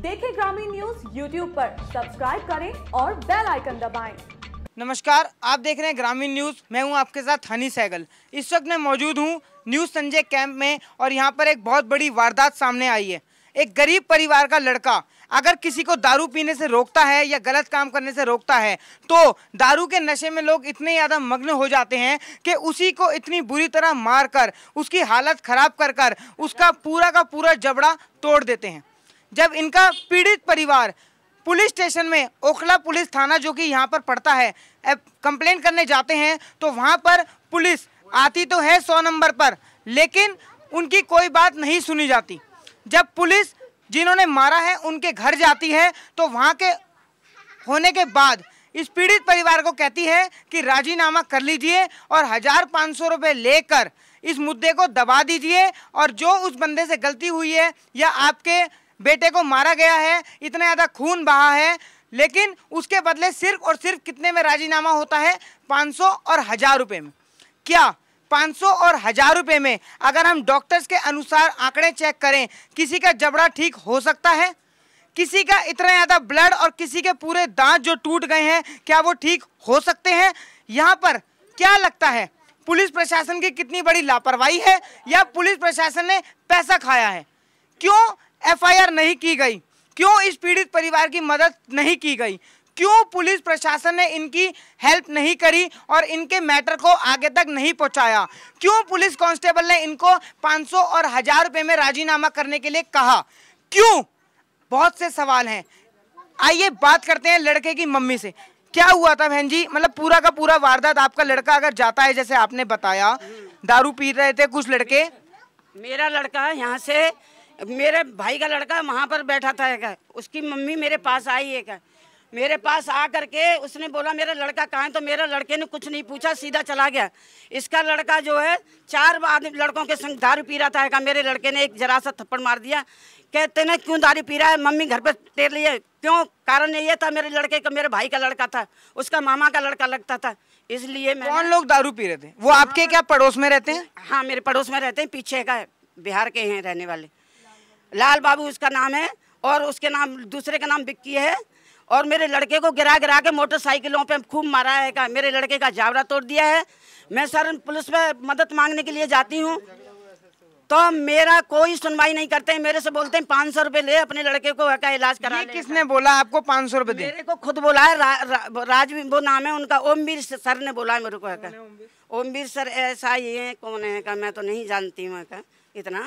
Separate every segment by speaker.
Speaker 1: देखें ग्रामीण news YouTube पर सब्सक्राइब करें और बेल आइकन दबाएं। नमस्कार आप देख रहे हैं ग्रामीण न्यूज मैं हूं आपके साथ हनी सहगल इस वक्त मैं मौजूद हूं न्यूज संजय कैंप में और यहां पर एक बहुत बड़ी वारदात सामने आई है एक गरीब परिवार का लड़का अगर किसी को दारू पीने से रोकता है या गलत काम करने से रोकता है तो दारू के नशे में लोग इतने ज़्यादा मग्न हो जाते हैं कि उसी को इतनी बुरी तरह मार कर उसकी हालत ख़राब कर कर उसका पूरा का पूरा जबड़ा तोड़ देते हैं जब इनका पीड़ित परिवार पुलिस स्टेशन में ओखला पुलिस थाना जो कि यहाँ पर पड़ता है कंप्लेन करने जाते हैं तो वहाँ पर पुलिस आती तो है सौ नंबर पर लेकिन उनकी कोई बात नहीं सुनी जाती जब पुलिस जिन्होंने मारा है उनके घर जाती है तो वहाँ के होने के बाद इस पीड़ित परिवार को कहती है कि राजीनामा कर लीजिए और हज़ार पाँच सौ रुपये लेकर इस मुद्दे को दबा दीजिए और जो उस बंदे से गलती हुई है या आपके बेटे को मारा गया है इतना ज़्यादा खून बहा है लेकिन उसके बदले सिर्फ और सिर्फ कितने में राजीनामा होता है 500 और हज़ार रुपये में क्या 500 और हज़ार रुपये में अगर हम डॉक्टर्स के अनुसार आंकड़े चेक करें किसी का जबड़ा ठीक हो सकता है किसी का इतना ज़्यादा ब्लड और किसी के पूरे दांत जो टूट गए हैं क्या वो ठीक हो सकते हैं यहाँ पर क्या लगता है पुलिस प्रशासन की कितनी बड़ी लापरवाही है या पुलिस प्रशासन ने पैसा खाया है क्यों एफआईआर नहीं की गई क्यों इस पीड़ित परिवार की मदद नहीं की गई क्यों पुलिस प्रशासन ने इनकी हेल्प नहीं करी और इनके मैटर को आगे तक नहीं पहुंचाया क्यों पुलिस कांस्टेबल ने इनको 500 और हजार रुपए में राजीनामा करने के लिए कहा क्यों बहुत से सवाल हैं आइए बात करते हैं लड़के की मम्मी से क्या हुआ था बहन जी मतलब पूरा का पूरा वारदात आपका लड़का अगर जाता है जैसे आपने बताया दारू पी रहे थे
Speaker 2: कुछ लड़के मेरा लड़का यहाँ से मेरे भाई का लड़का वहाँ पर बैठा था एक उसकी मम्मी मेरे पास आई एक मेरे पास आ करके उसने बोला मेरा लड़का कहाँ है तो मेरे लड़के ने कुछ नहीं पूछा सीधा चला गया इसका लड़का जो है चार आदमी लड़कों के संग दारू पी रहा था मेरे लड़के ने एक जरा सा थप्पड़ मार दिया कहते ना क्यों दारू पी रहा है मम्मी घर पर तेर लिए क्यों कारण ये था मेरे लड़के का मेरे भाई का लड़का था उसका मामा का लड़का लगता था इसलिए मैं कौन लोग दारू पी रहे थे वो आपके क्या पड़ोस में रहते हैं हाँ मेरे पड़ोस में रहते हैं पीछे का बिहार के हैं रहने वाले लाल बाबू उसका नाम है और उसके नाम दूसरे का नाम बिक्की है और मेरे लड़के को गिरा गिरा के मोटरसाइकिलों पे खूब मारा है का मेरे लड़के का जावरा तोड़ दिया है मैं सर पुलिस में मदद मांगने के लिए जाती हूँ तो मेरा कोई सुनवाई नहीं करते हैं मेरे से बोलते हैं पाँच सौ रुपये ले अपने लड़के को का इलाज करा ये किसने बोला आपको पाँच सौ रुपये मेरे को खुद बोला है रा, रा, राज वो नाम है उनका ओमवीर सर ने बोला है मेरे को है ओमवीर सर ऐसा ही है कौन है का मैं तो नहीं जानती हूँ का इतना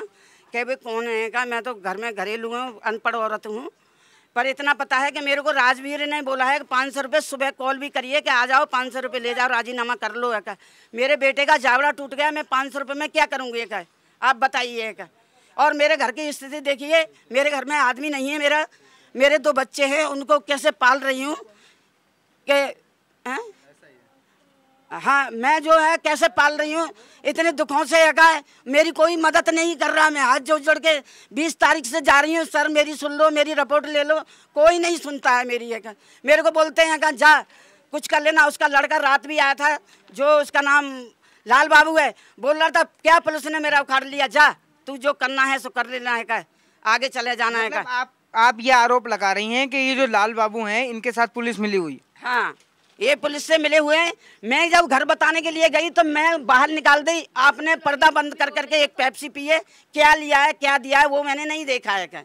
Speaker 2: कह भाई कौन है का मैं तो घर में घरेलू हूँ अनपढ़ औरत हूँ पर इतना पता है कि मेरे को राजवीर ने बोला है कि पाँच सौ रुपये सुबह कॉल भी करिए कि आ जाओ पाँच सौ रुपये ले जाओ राजीनामा कर लो है का मेरे बेटे का जावड़ा टूट गया मैं पाँच सौ रुपये में क्या करूँगी का आप बताइए का और मेरे घर की स्थिति देखिए मेरे घर में आदमी नहीं है मेरा मेरे दो बच्चे हैं उनको कैसे पाल रही हूँ हैं हाँ मैं जो है कैसे पाल रही हूँ इतने दुखों से हका है मेरी कोई मदद नहीं कर रहा मैं हाथ जोड़ जोड़ के बीस तारीख से जा रही हूँ सर मेरी सुन लो मेरी रिपोर्ट ले लो कोई नहीं सुनता है मेरी एक मेरे को बोलते हैं कहा जा कुछ कर लेना उसका लड़का रात भी आया था जो उसका नाम लाल बाबू है बोल रहा था क्या पुलिस ने मेरा उखाड़ लिया जा तू जो करना है सो कर लेना है का आगे चले जाना है का आप आप ये आरोप लगा रही हैं कि ये जो लाल बाबू हैं इनके साथ पुलिस मिली हुई हाँ ये पुलिस से मिले हुए हैं मैं जब घर बताने के लिए गई तो मैं बाहर निकाल दी आपने पर्दा बंद कर करके एक पेप्सी पिए क्या लिया है क्या दिया है वो मैंने नहीं देखा है क्या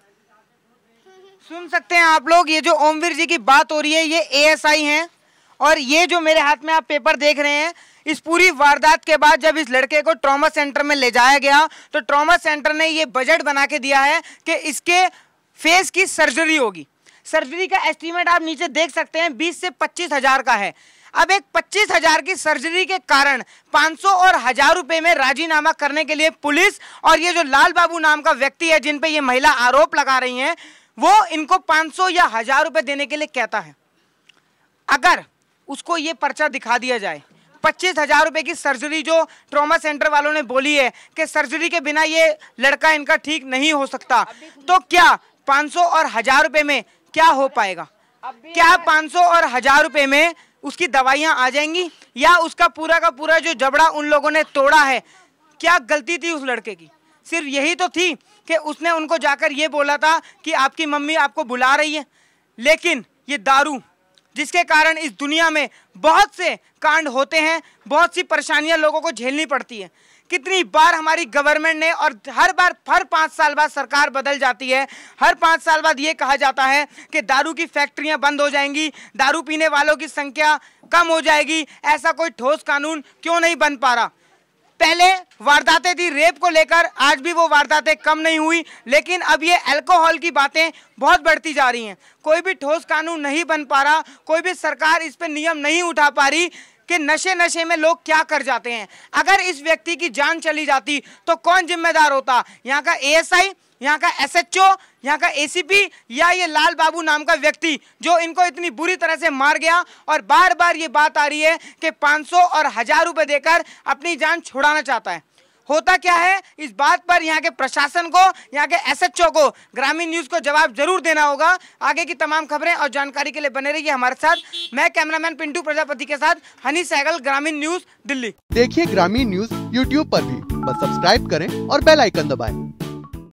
Speaker 2: सुन सकते हैं आप लोग ये जो ओमवीर जी की बात हो रही है ये एएसआई हैं और ये
Speaker 1: जो मेरे हाथ में आप पेपर देख रहे हैं इस पूरी वारदात के बाद जब इस लड़के को ट्रॉमा सेंटर में ले जाया गया तो ट्रॉमा सेंटर ने ये बजट बना के दिया है कि इसके फेस की सर्जरी होगी सर्जरी का एस्टीमेट आप नीचे देख सकते हैं बीस से पच्चीस हजार का है अब एक पच्चीस हजार की सर्जरी के कारण 500 और हजार रुपए में राजीनामा करने के लिए पुलिस और ये जो लाल बाबू नाम का व्यक्ति है जिन पे ये महिला आरोप लगा रही है वो इनको 500 या हजार रुपए देने के लिए कहता है अगर उसको ये पर्चा दिखा दिया जाए पच्चीस हजार रुपए की सर्जरी जो ट्रॉमा सेंटर वालों ने बोली है कि सर्जरी के बिना ये लड़का इनका ठीक नहीं हो सकता तो क्या 500 और हजार रुपए में क्या हो पाएगा क्या 500 और हजार रुपए में उसकी दवाइयाँ आ जाएंगी या उसका पूरा का पूरा जो जबड़ा उन लोगों ने तोड़ा है क्या गलती थी उस लड़के की सिर्फ यही तो थी कि उसने उनको जाकर ये बोला था कि आपकी मम्मी आपको बुला रही है लेकिन ये दारू जिसके कारण इस दुनिया में बहुत से कांड होते हैं बहुत सी परेशानियां लोगों को झेलनी पड़ती है कितनी बार हमारी गवर्नमेंट ने और हर बार हर पाँच साल बाद सरकार बदल जाती है हर पाँच साल बाद ये कहा जाता है कि दारू की फैक्ट्रियाँ बंद हो जाएंगी दारू पीने वालों की संख्या कम हो जाएगी ऐसा कोई ठोस कानून क्यों नहीं बन पा रहा पहले वारदातें थी रेप को लेकर आज भी वो वारदातें कम नहीं हुई लेकिन अब ये अल्कोहल की बातें बहुत बढ़ती जा रही हैं कोई भी ठोस कानून नहीं बन पा रहा कोई भी सरकार इस पर नियम नहीं उठा पा रही कि नशे नशे में लोग क्या कर जाते हैं अगर इस व्यक्ति की जान चली जाती तो कौन जिम्मेदार होता यहाँ का एएसआई यहाँ का एसएचओ यहाँ का एसीपी या ये लाल बाबू नाम का व्यक्ति जो इनको इतनी बुरी तरह से मार गया और बार बार ये बात आ रही है कि 500 और हज़ार रुपये देकर अपनी जान छुड़ाना चाहता है होता क्या है इस बात पर यहाँ के प्रशासन को यहाँ के एसएचओ को ग्रामीण न्यूज़ को जवाब जरूर देना होगा आगे की तमाम खबरें और जानकारी के लिए बने रहिए हमारे साथ मैं कैमरामैन पिंटू प्रजापति के साथ हनी सहगल ग्रामीण न्यूज़ दिल्ली देखिए ग्रामीण न्यूज़ यूट्यूब आरोप भी बस सब्सक्राइब करें और बेलाइकन दबाए